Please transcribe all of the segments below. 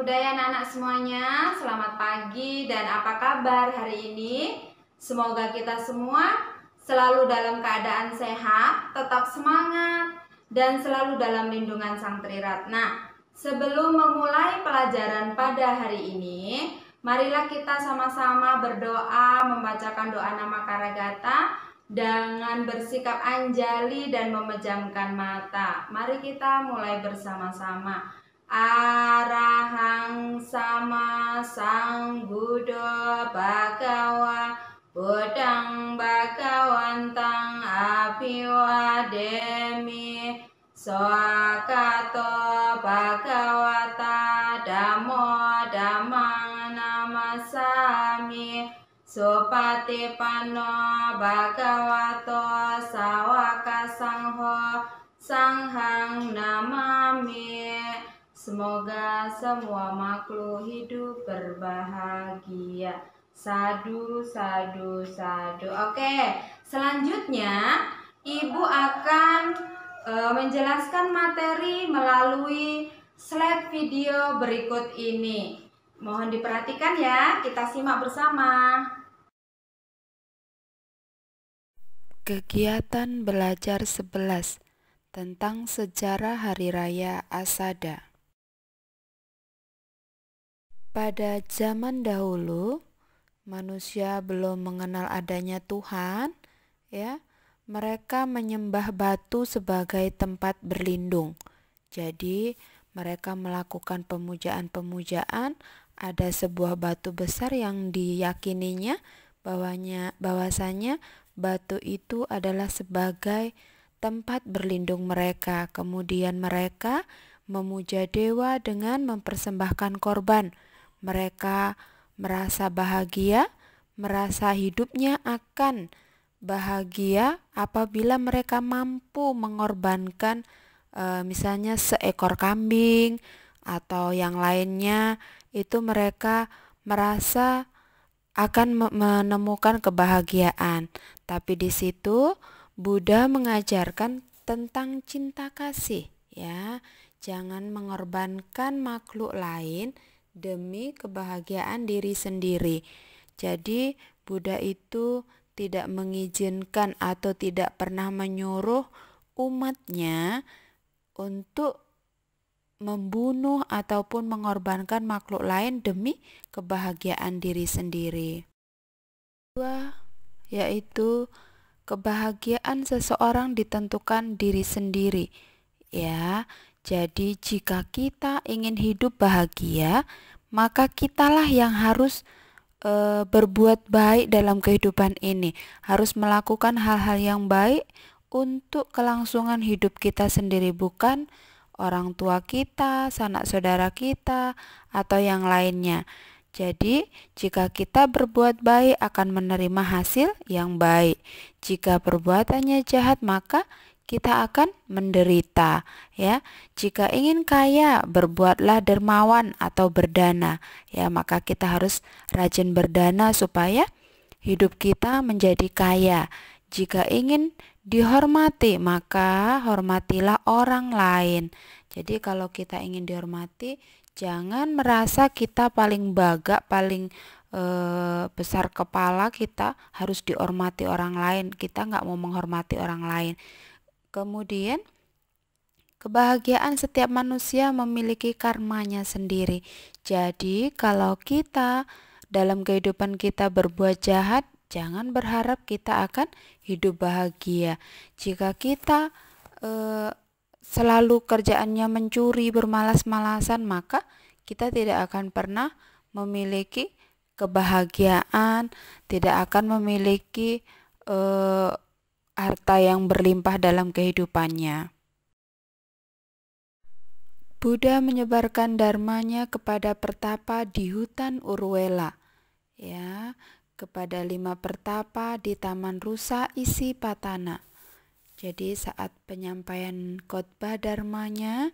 budaya anak-anak semuanya, selamat pagi dan apa kabar hari ini? Semoga kita semua selalu dalam keadaan sehat, tetap semangat, dan selalu dalam lindungan Sang Triratna. Sebelum memulai pelajaran pada hari ini, marilah kita sama-sama berdoa membacakan doa nama Karagata dengan bersikap anjali dan memejamkan mata. Mari kita mulai bersama-sama. Amin sama sang Buddha Bhagawa tang apiwa demi, Soakato Bhagawata Damo Damang Namasami Supatipano Bhagavato Sawaka Sangho Sanghang Namami Semoga semua makhluk hidup berbahagia. Sadu, sadu, sadu. Oke, selanjutnya Ibu akan e, menjelaskan materi melalui slide video berikut ini. Mohon diperhatikan ya, kita simak bersama. Kegiatan belajar 11 tentang sejarah Hari Raya Asada. Pada zaman dahulu, manusia belum mengenal adanya Tuhan, ya. Mereka menyembah batu sebagai tempat berlindung. Jadi, mereka melakukan pemujaan-pemujaan ada sebuah batu besar yang diyakininya bahwanya bahwasanya batu itu adalah sebagai tempat berlindung mereka. Kemudian mereka memuja dewa dengan mempersembahkan korban mereka merasa bahagia, merasa hidupnya akan bahagia apabila mereka mampu mengorbankan e, misalnya seekor kambing atau yang lainnya itu mereka merasa akan menemukan kebahagiaan. Tapi di situ Buddha mengajarkan tentang cinta kasih ya. Jangan mengorbankan makhluk lain demi kebahagiaan diri sendiri. Jadi, Buddha itu tidak mengizinkan atau tidak pernah menyuruh umatnya untuk membunuh ataupun mengorbankan makhluk lain demi kebahagiaan diri sendiri. Dua, yaitu kebahagiaan seseorang ditentukan diri sendiri. Ya, jadi, jika kita ingin hidup bahagia, maka kitalah yang harus e, berbuat baik dalam kehidupan ini, harus melakukan hal-hal yang baik untuk kelangsungan hidup kita sendiri, bukan orang tua kita, sanak saudara kita, atau yang lainnya. Jadi, jika kita berbuat baik akan menerima hasil yang baik. Jika perbuatannya jahat, maka kita akan menderita ya. Jika ingin kaya, berbuatlah dermawan atau berdana ya, maka kita harus rajin berdana supaya hidup kita menjadi kaya. Jika ingin dihormati, maka hormatilah orang lain. Jadi kalau kita ingin dihormati, jangan merasa kita paling baga, paling eh, besar kepala kita harus dihormati orang lain. Kita nggak mau menghormati orang lain Kemudian, kebahagiaan setiap manusia memiliki karmanya sendiri. Jadi, kalau kita dalam kehidupan kita berbuat jahat, jangan berharap kita akan hidup bahagia. Jika kita eh, selalu kerjaannya mencuri, bermalas-malasan, maka kita tidak akan pernah memiliki kebahagiaan, tidak akan memiliki eh, harta yang berlimpah dalam kehidupannya. Buddha menyebarkan dharmanya kepada pertapa di hutan Urwela, ya, kepada lima pertapa di Taman Rusa Isi Patana. Jadi saat penyampaian khotbah dharmanya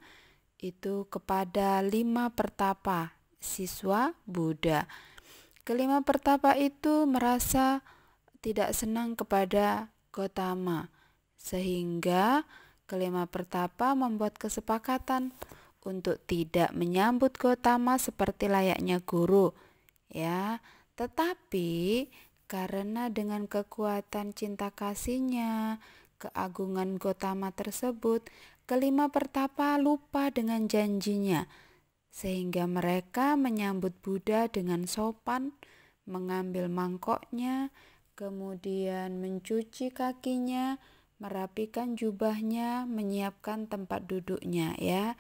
itu kepada lima pertapa siswa Buddha. Kelima pertapa itu merasa tidak senang kepada Gotama, sehingga kelima pertapa membuat kesepakatan untuk tidak menyambut Gotama seperti layaknya guru, ya. Tetapi karena dengan kekuatan cinta kasihnya, keagungan Gotama tersebut, kelima pertapa lupa dengan janjinya, sehingga mereka menyambut Buddha dengan sopan, mengambil mangkoknya, kemudian mencuci kakinya, merapikan jubahnya, menyiapkan tempat duduknya ya.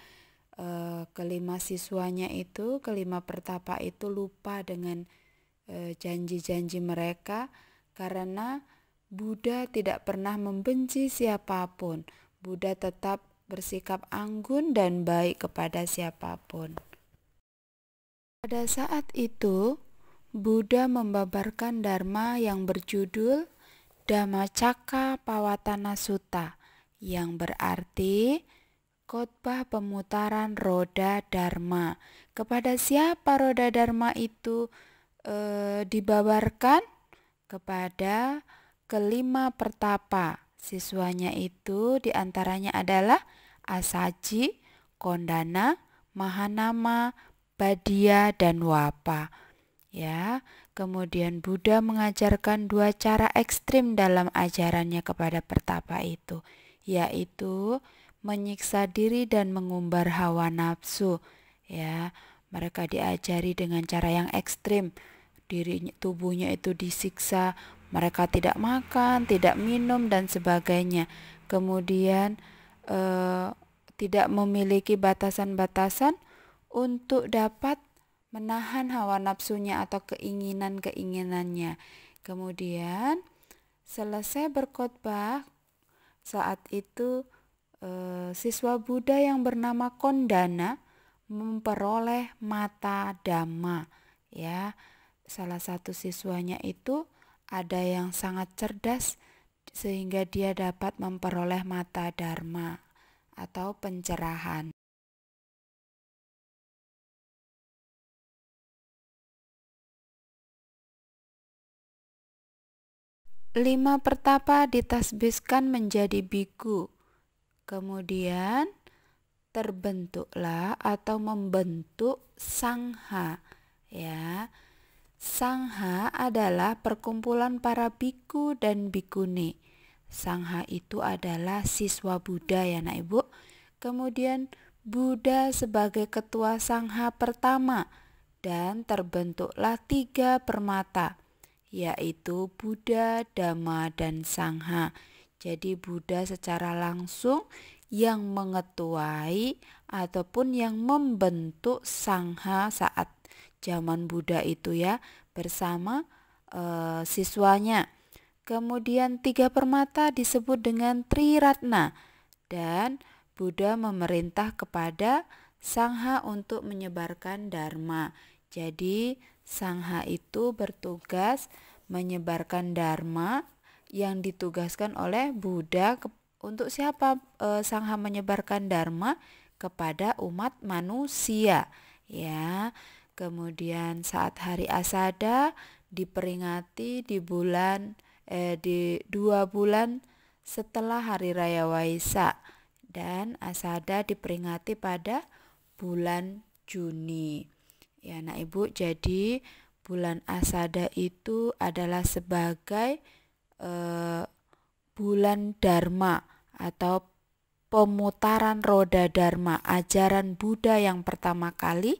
E, kelima siswanya itu, kelima pertapa itu lupa dengan eh, janji-janji mereka karena Buddha tidak pernah membenci siapapun. Buddha tetap bersikap anggun dan baik kepada siapapun. Pada saat itu, Buddha membabarkan dharma yang berjudul Dhammacakka Pawatana Sutta yang berarti khotbah pemutaran roda dharma. Kepada siapa roda dharma itu e, dibabarkan? Kepada kelima pertapa. Siswanya itu diantaranya adalah Asaji, Kondana, Mahanama, Badia, dan Wapa ya. Kemudian Buddha mengajarkan dua cara ekstrim dalam ajarannya kepada pertapa itu, yaitu menyiksa diri dan mengumbar hawa nafsu, ya. Mereka diajari dengan cara yang ekstrim, dirinya tubuhnya itu disiksa, mereka tidak makan, tidak minum dan sebagainya. Kemudian eh, tidak memiliki batasan-batasan untuk dapat menahan hawa nafsunya atau keinginan-keinginannya. Kemudian selesai berkhotbah, saat itu e, siswa Buddha yang bernama Kondana memperoleh mata dhamma ya. Salah satu siswanya itu ada yang sangat cerdas sehingga dia dapat memperoleh mata dharma atau pencerahan. lima pertapa ditasbiskan menjadi biku. Kemudian terbentuklah atau membentuk sangha ya. Sangha adalah perkumpulan para biku dan bikuni. Sangha itu adalah siswa Buddha ya nak ibu. Kemudian Buddha sebagai ketua sangha pertama dan terbentuklah tiga permata yaitu Buddha, Dhamma, dan Sangha. Jadi Buddha secara langsung yang mengetuai ataupun yang membentuk Sangha saat zaman Buddha itu ya bersama e, siswanya. Kemudian tiga permata disebut dengan Triratna dan Buddha memerintah kepada Sangha untuk menyebarkan dharma. Jadi Sangha itu bertugas menyebarkan dharma yang ditugaskan oleh Buddha untuk siapa e, Sangha menyebarkan dharma kepada umat manusia ya. Kemudian saat hari asada diperingati di bulan eh, di dua bulan setelah hari raya Waisak dan asada diperingati pada bulan Juni. Ya, nah Ibu, jadi bulan Asada itu adalah sebagai eh, bulan Dharma atau pemutaran roda Dharma, ajaran Buddha yang pertama kali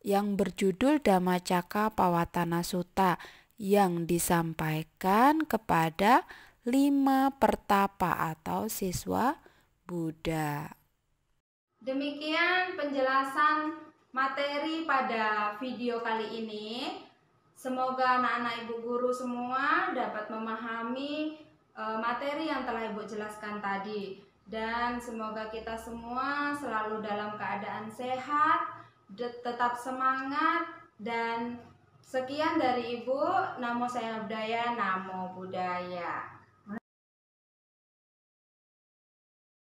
yang berjudul Caka Pawatana Sutta yang disampaikan kepada lima pertapa atau siswa Buddha. Demikian penjelasan materi pada video kali ini. Semoga anak-anak ibu guru semua dapat memahami e, materi yang telah ibu jelaskan tadi. Dan semoga kita semua selalu dalam keadaan sehat, tetap semangat, dan sekian dari ibu. Namo saya budaya, namo budaya.